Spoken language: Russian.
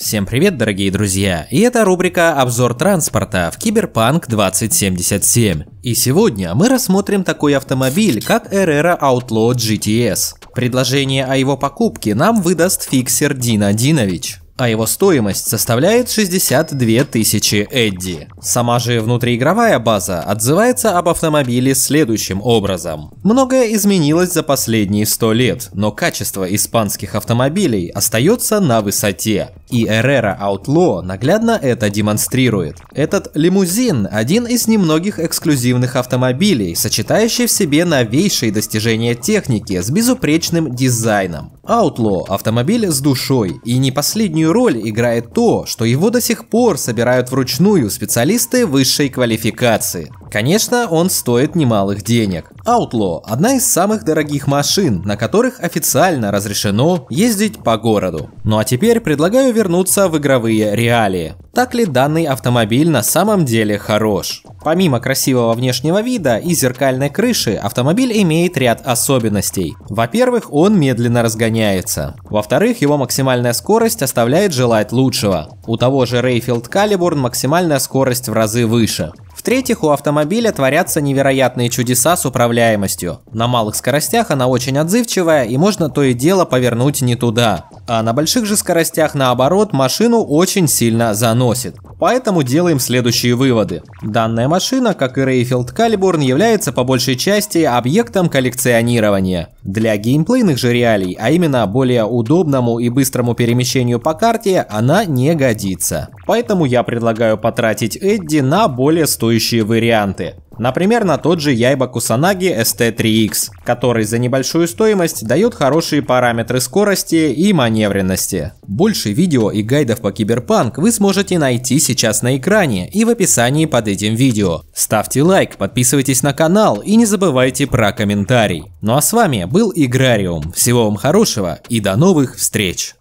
Всем привет, дорогие друзья! И это рубрика «Обзор транспорта» в Киберпанк 2077. И сегодня мы рассмотрим такой автомобиль, как Herrera Outlaw GTS. Предложение о его покупке нам выдаст фиксер Дина Динович, а его стоимость составляет 62 тысячи Эдди. Сама же внутриигровая база отзывается об автомобиле следующим образом. Многое изменилось за последние 100 лет, но качество испанских автомобилей остается на высоте. И Herrera Outlaw наглядно это демонстрирует. Этот лимузин – один из немногих эксклюзивных автомобилей, сочетающий в себе новейшие достижения техники с безупречным дизайном. Outlaw – автомобиль с душой, и не последнюю роль играет то, что его до сих пор собирают вручную специалисты специалисты высшей квалификации. Конечно, он стоит немалых денег. Outlaw – одна из самых дорогих машин, на которых официально разрешено ездить по городу. Ну а теперь предлагаю вернуться в игровые реалии. Так ли данный автомобиль на самом деле хорош? Помимо красивого внешнего вида и зеркальной крыши, автомобиль имеет ряд особенностей. Во-первых, он медленно разгоняется. Во-вторых, его максимальная скорость оставляет желать лучшего. У того же Rayfield Caliburn максимальная скорость в разы выше. В-третьих, у автомобиля творятся невероятные чудеса с управляемостью. На малых скоростях она очень отзывчивая и можно то и дело повернуть не туда. А на больших же скоростях, наоборот, машину очень сильно заносит. Поэтому делаем следующие выводы. Данная машина, как и Рейфилд Калибурн, является по большей части объектом коллекционирования. Для геймплейных же реалий, а именно более удобному и быстрому перемещению по карте, она не годится. Поэтому я предлагаю потратить Эдди на более стоящие варианты. Например, на тот же Яйба Кусанаги ST3X, который за небольшую стоимость дает хорошие параметры скорости и маневренности. Больше видео и гайдов по киберпанк вы сможете найти сейчас на экране и в описании под этим видео. Ставьте лайк, подписывайтесь на канал и не забывайте про комментарий. Ну а с вами был Играриум. Всего вам хорошего и до новых встреч!